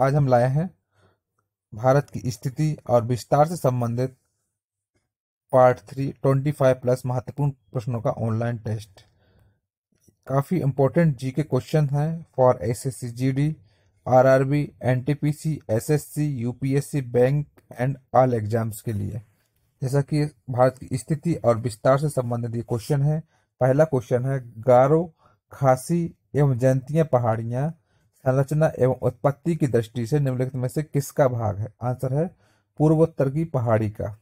आज हम लाए हैं भारत की स्थिति और विस्तार से संबंधित part three twenty five plus महत्वपूर्ण प्रश्नों का ऑनलाइन टेस्ट काफ़ी इंपॉर्टेंट जी के क्वेश्चन हैं for S S C G D R R B N T P C S S C U P S C bank and all exams के लिए जैसा कि भारत की स्थिति और विस्तार से संबंधित ये क्वेश्चन है पहला क्वेश्चन है गारो खासी एवं जयंतियाँ पहाड़ियाँ संरचना एवं उत्पत्ति की दृष्टि से निम्नलिखित में से किसका भाग है आंसर है पूर्वोत्तर की पहाड़ी का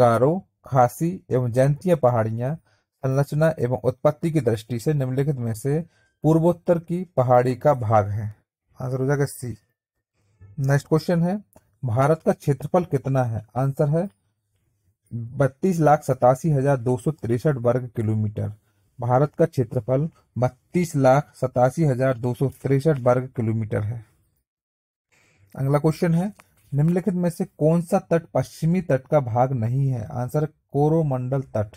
गारो खासी एवं जयंतीय पहाड़ियां संरचना एवं उत्पत्ति की दृष्टि से निम्नलिखित में से पूर्वोत्तर की पहाड़ी का भाग है आंसर हो जाएगा सी नेक्स्ट क्वेश्चन है भारत का क्षेत्रफल कितना है आंसर है बत्तीस लाख सतासी हजार दो सौ तिरसठ वर्ग किलोमीटर भारत का क्षेत्रफल बत्तीस लाख सतासी हजार दो सौ तिरसठ वर्ग किलोमीटर है अगला क्वेश्चन है निम्नलिखित में से कौन सा तट पश्चिमी तट का भाग नहीं है आंसर कोरोमंडल तट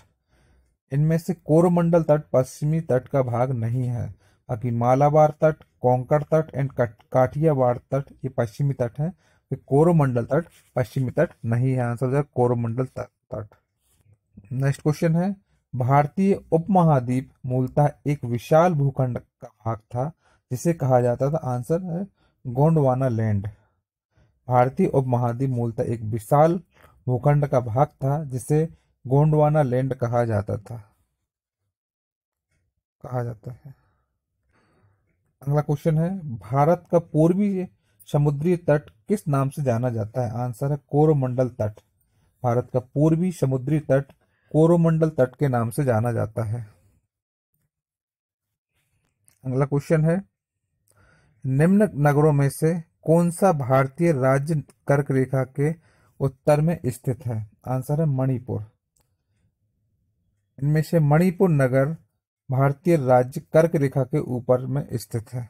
इनमें से कोरोमंडल तट पश्चिमी तट का भाग नहीं है बाकी मालाबार तट कोंकण तट एंड काठियावाड़ तट ये पश्चिमी तट है तो कोरोमंडल तट पश्चिमी तट नहीं है आंसर कोरोमंडल तट नेक्स्ट क्वेश्चन है भारतीय उपमहाद्वीप मूलतः एक विशाल भूखंड का भाग था जिसे कहा जाता था आंसर है गोंडवाना लैंड भारतीय उपमहाद्वीप मूलतः एक विशाल भूखंड का भाग था जिसे गोंडवाना लैंड कहा जाता था कहा जाता है अगला क्वेश्चन है भारत का पूर्वी समुद्री तट किस नाम से जाना जाता है आंसर है कोरमंडल तट भारत का पूर्वी समुद्री तट कोरोमंडल तट के नाम से जाना जाता है अगला क्वेश्चन है निम्न नगरों में से कौन सा भारतीय राज्य कर्क रेखा के उत्तर में स्थित है आंसर है मणिपुर इनमें से मणिपुर नगर भारतीय राज्य कर्क रेखा के ऊपर में स्थित है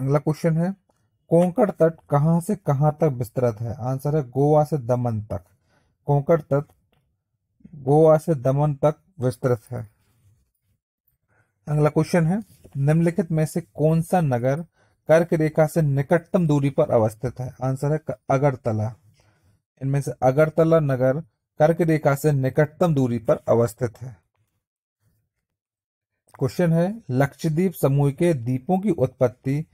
अगला क्वेश्चन है कोंकण तट कहां से कहां तक विस्तृत है आंसर है गोवा से दमन तक कोंकण तक गोवा से दमन तक विस्तृत है अगला क्वेश्चन है निम्नलिखित में से कौन सा नगर कर्क रेखा से निकटतम दूरी पर अवस्थित है आंसर है अगरतला इनमें से अगरतला नगर कर्क रेखा से निकटतम दूरी पर अवस्थित है क्वेश्चन है लक्षद्वीप समूह के दीपों की उत्पत्ति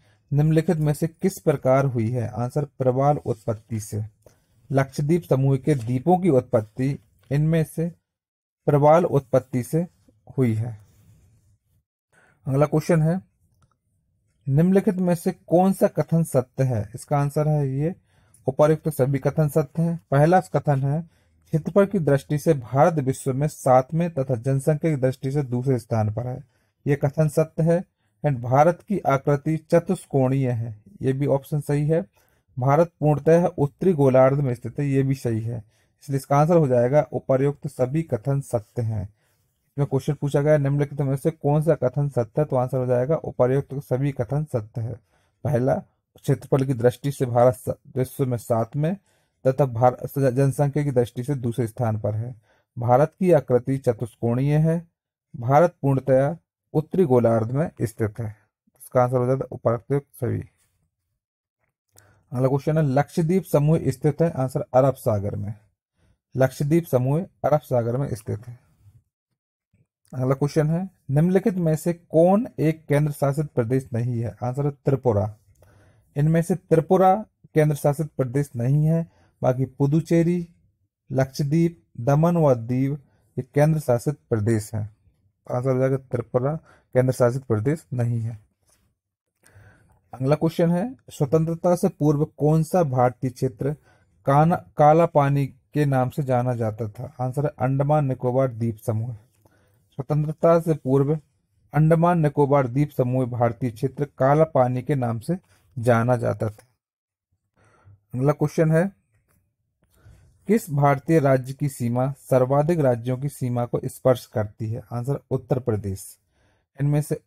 निम्नलिखित में से किस प्रकार हुई है आंसर प्रवाल उत्पत्ति से लक्षद्वीप समूह के द्वीपों की उत्पत्ति इनमें से प्रवाल उत्पत्ति से हुई है अगला क्वेश्चन है निम्नलिखित में से कौन सा कथन सत्य है इसका आंसर है ये उपरुक्त तो सभी कथन सत्य है पहला कथन है क्षेत्रफल की दृष्टि से भारत विश्व में सातवें तथा जनसंख्या की दृष्टि से दूसरे स्थान पर है यह कथन सत्य है एंड भारत की आकृति चतुष्कोणीय है ये भी ऑप्शन सही है भारत पूर्णतः उत्तरी गोलार्ध में स्थित है ये भी सही है इसलिए इसका आंसर हो जाएगा उपर्युक्त सभी कथन सत्य हैं इसमें क्वेश्चन पूछा गया निम्नलिखित में से कौन सा कथन सत्य है तो आंसर हो जाएगा उपर्युक्त सभी कथन सत्य है पहला क्षेत्रफल की दृष्टि से भारत विश्व में सात में तथा भारत जनसंख्या की दृष्टि से दूसरे स्थान पर है भारत की आकृति चतुष्कोणीय है भारत पूर्णतया उत्तरी गोलार्ध में स्थित है इसका आंसर हो जाता है उपरोक्त सभी अगला क्वेश्चन है लक्षद्वीप समूह स्थित है आंसर अरब सागर में लक्षद्वीप समूह अरब सागर में स्थित है अगला क्वेश्चन है निम्नलिखित में से कौन एक केंद्र शासित प्रदेश नहीं है आंसर है त्रिपुरा इनमें से त्रिपुरा केंद्र शासित प्रदेश नहीं है बाकी पुदुचेरी लक्षद्वीप दमन व दीव ये केंद्र शासित प्रदेश है आंसर हो जाएगा त्रिपुरा केंद्र शासित प्रदेश नहीं है अगला क्वेश्चन है स्वतंत्रता से पूर्व कौन सा भारतीय क्षेत्र काला पानी के नाम से जाना जाता था आंसर है अंडमान निकोबार द्वीप समूह स्वतंत्रता से पूर्व अंडमान निकोबार द्वीप समूह भारतीय क्षेत्र काला पानी के नाम से जाना जाता था अगला क्वेश्चन है किस भारतीय राज्य की सीमा सर्वाधिक राज्यों की सीमा को स्पर्श करती है आंसर उत्तर प्रदेश इनमें से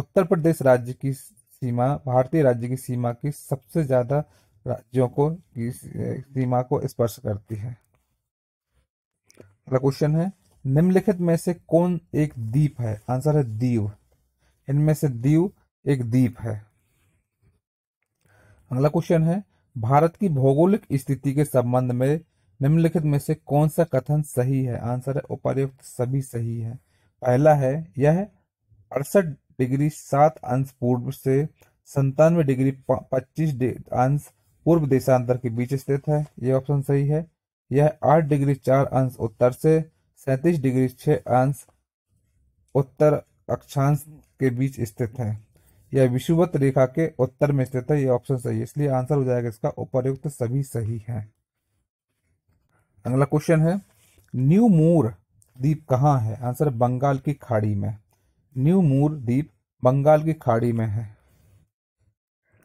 उत्तर प्रदेश राज्य की सीमा भारतीय राज्य की सीमा की सबसे ज्यादा राज्यों को की सीमा को स्पर्श करती है अगला क्वेश्चन है निम्नलिखित में से कौन एक द्वीप है आंसर है दीव इनमें से दीव एक द्वीप है अगला क्वेश्चन है भारत की भौगोलिक स्थिति के संबंध में निम्नलिखित में से कौन सा कथन सही है आंसर है उपर्युक्त सभी सही है पहला है यह अड़सठ डिग्री सात अंश पूर्व से संतानवे डिग्री पच्चीस अंश पूर्व देशांतर के बीच स्थित है ये ऑप्शन सही है यह आठ डिग्री चार अंश उत्तर से सैतीस डिग्री छः अंश उत्तर अक्षांश के बीच स्थित है यह विषुवत रेखा के उत्तर में स्थित है यह ऑप्शन सही है इसलिए आंसर हो जाएगा इसका उपयुक्त सभी सही है अगला क्वेश्चन है न्यू मूर द्वीप कहाँ है आंसर बंगाल की खाड़ी में न्यू मूर द्वीप बंगाल की खाड़ी में है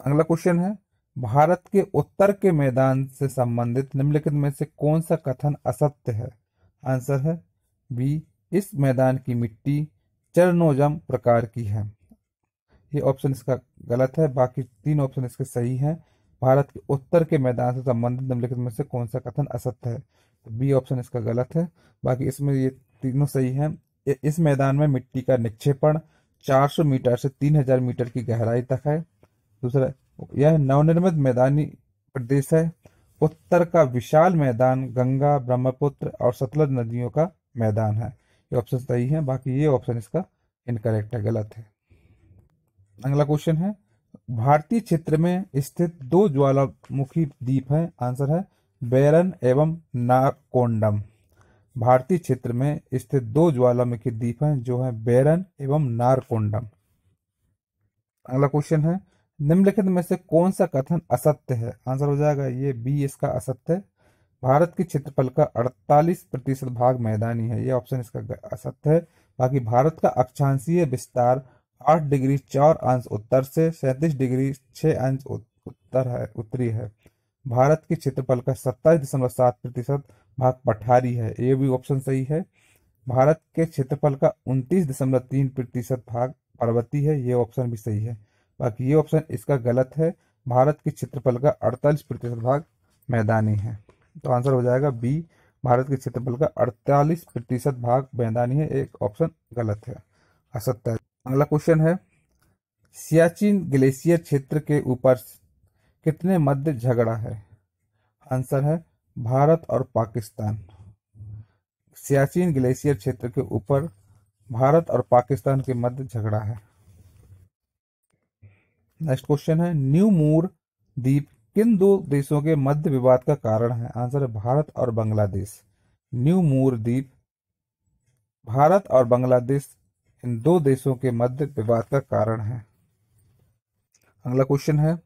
अगला क्वेश्चन है भारत के उत्तर के मैदान से संबंधित निम्नलिखित में से कौन सा कथन असत्य है आंसर है बी इस मैदान की मिट्टी चरणोजम प्रकार की है ये ऑप्शन इसका गलत है बाकी तीन ऑप्शन इसके सही हैं भारत के उत्तर के मैदान से संबंधित निम्नलिखित में से कौन सा कथन असत्य है तो बी ऑप्शन इसका गलत है बाकी इसमें ये तीनों सही हैं इस मैदान में मिट्टी का निक्षेपण 400 मीटर से 3000 मीटर की गहराई तक है दूसरा यह नवनिर्मित मैदानी प्रदेश है उत्तर का विशाल मैदान गंगा ब्रह्मपुत्र और सतलज नदियों का मैदान है ये ऑप्शन सही है बाकी ये ऑप्शन इसका इनकरेक्ट है गलत है अगला क्वेश्चन है भारतीय क्षेत्र में स्थित दो ज्वालामुखी द्वीप हैं आंसर है बैरन एवं नारकोंडम भारतीय क्षेत्र में स्थित दो ज्वालामुखी द्वीप हैं जो हैं बैरन एवं नारकोंडम अगला क्वेश्चन है निम्नलिखित में से कौन सा कथन असत्य है आंसर हो जाएगा ये बी इसका असत्य है भारत की क्षेत्रफल का 48 प्रतिशत भाग मैदानी है यह ऑप्शन इसका असत्य है बाकी भारत का अक्षांशीय विस्तार 8 डिग्री चार अंश उत्तर से सैंतीस डिग्री छः अंश उत्तर है उत्तरी है भारत की क्षेत्रफल का सत्ताईस दशमलव सात प्रतिशत भाग पठारी है ये भी ऑप्शन सही है भारत के क्षेत्रफल का उनतीस दशमलव तीन प्रतिशत भाग पर्वतीय है ये ऑप्शन भी सही है बाकी ये ऑप्शन इसका गलत है भारत के क्षेत्रफल का अड़तालीस प्रतिशत भाग मैदानी है तो आंसर हो जाएगा बी भारत के क्षेत्रफल का अड़तालीस प्रतिशत भाग मैदानी है एक ऑप्शन गलत है असत्य अगला क्वेश्चन है सियाचिन ग्लेशियर क्षेत्र के ऊपर कितने मध्य झगड़ा है आंसर है भारत और पाकिस्तान सियाचिन ग्लेशियर क्षेत्र के ऊपर भारत और पाकिस्तान के मध्य झगड़ा है नेक्स्ट क्वेश्चन है न्यू मूर द्वीप किन दो देशों के मध्य विवाद का कारण है आंसर है भारत और बांग्लादेश न्यू मूर द्वीप भारत और बांग्लादेश इन दो देशों के मध्य विवाद का कारण है अगला क्वेश्चन है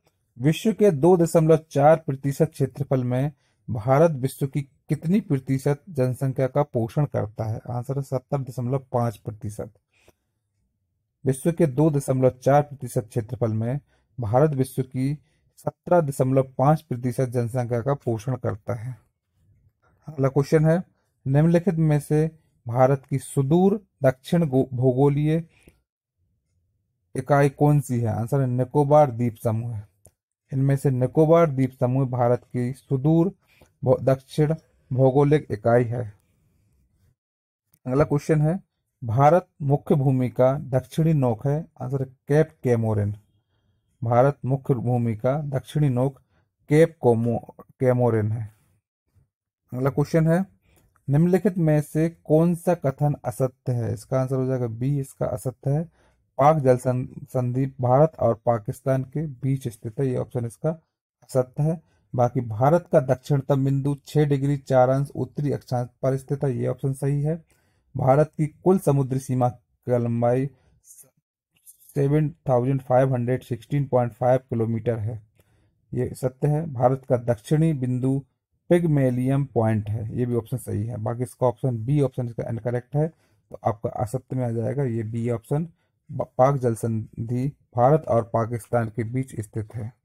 विश्व के दो दशमलव चार प्रतिशत क्षेत्रफल में भारत विश्व की कितनी प्रतिशत जनसंख्या का पोषण करता है आंसर है सत्तर दशमलव पांच प्रतिशत विश्व के दो दशमलव चार प्रतिशत क्षेत्रफल में भारत विश्व की सत्रह दशमलव पांच प्रतिशत जनसंख्या का पोषण करता है अगला क्वेश्चन है निम्नलिखित में से भारत की सुदूर दक्षिण भूगोलीय इकाई कौन सी है आंसर है निकोबार द्वीप समूह इनमें से निकोबार द्वीप समूह भारत की सुदूर दक्षिण भौगोलिक इकाई है अगला क्वेश्चन है भारत मुख्य भूमि का दक्षिणी नोक है आंसर कैप कैमोरिन भारत मुख्य का दक्षिणी नोक केप कोमो कैमोरिन है अगला क्वेश्चन है निम्नलिखित में से कौन सा कथन असत्य है इसका आंसर हो जाएगा बी इसका असत्य है पाक जल संधि भारत और पाकिस्तान के बीच स्थित है ये ऑप्शन इसका असत्य है बाकी भारत का दक्षिणतम बिंदु छह डिग्री चार अंश उत्तरी अक्षांश पर स्थित है ये ऑप्शन सही है भारत की कुल समुद्री सीमा की लंबाई seven thousand five hundred sixteen point five kilometre है ये सत्य है भारत का दक्षिणी बिंदु पिगमेलियम पॉइंट है ये भी ऑप्शन सही है बाकी इसका ऑप्शन बी ऑप्शन इसका इनकरेक्ट है तो आपका असत्य में आ जाएगा ये बी ऑप्शन पाक जल संधि भारत और पाकिस्तान के बीच स्थित है